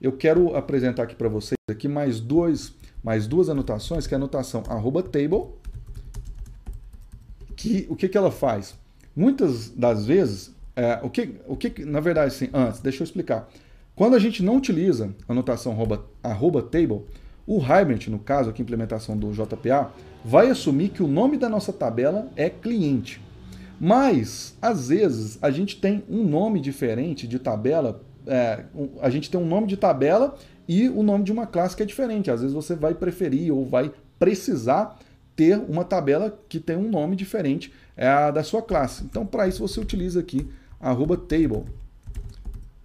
Eu quero apresentar aqui para vocês aqui mais, dois, mais duas anotações, que é a anotação arroba table, que o que, que ela faz? Muitas das vezes, é, o, que, o que, na verdade, assim, antes, deixa eu explicar. Quando a gente não utiliza a anotação arroba, arroba table, o Hibernate, no caso, aqui a implementação do JPA, vai assumir que o nome da nossa tabela é cliente. Mas, às vezes, a gente tem um nome diferente de tabela, é, a gente tem um nome de tabela e o nome de uma classe que é diferente. Às vezes você vai preferir ou vai precisar ter uma tabela que tem um nome diferente é, da sua classe. Então, para isso, você utiliza aqui arroba table.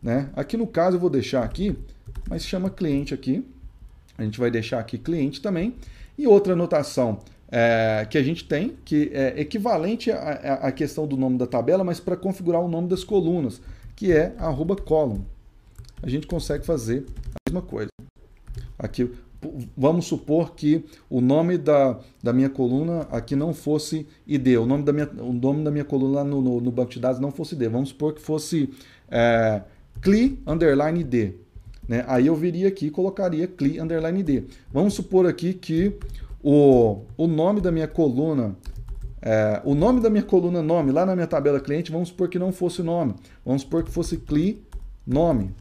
Né? Aqui no caso eu vou deixar aqui, mas chama cliente aqui. A gente vai deixar aqui cliente também. E outra anotação é, que a gente tem, que é equivalente à, questão do nome da tabela, mas para configurar o nome das colunas, que é arroba column. A gente consegue fazer a mesma coisa. Aqui, vamos supor que o nome da, da minha coluna aqui não fosse ID, o nome da minha, o nome da minha coluna no, no, no banco de dados não fosse ID. Vamos supor que fosse é, CLI underline ID. Né? Aí eu viria aqui e colocaria CLI underline ID. Vamos supor aqui que o, o nome da minha coluna, é, o nome da minha coluna nome, lá na minha tabela cliente, vamos supor que não fosse o nome. Vamos supor que fosse CLI nome.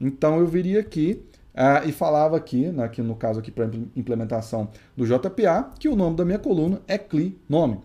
Então eu viria aqui é, e falava aqui, né, aqui no caso aqui para implementação do JPA, que o nome da minha coluna é CLI nome.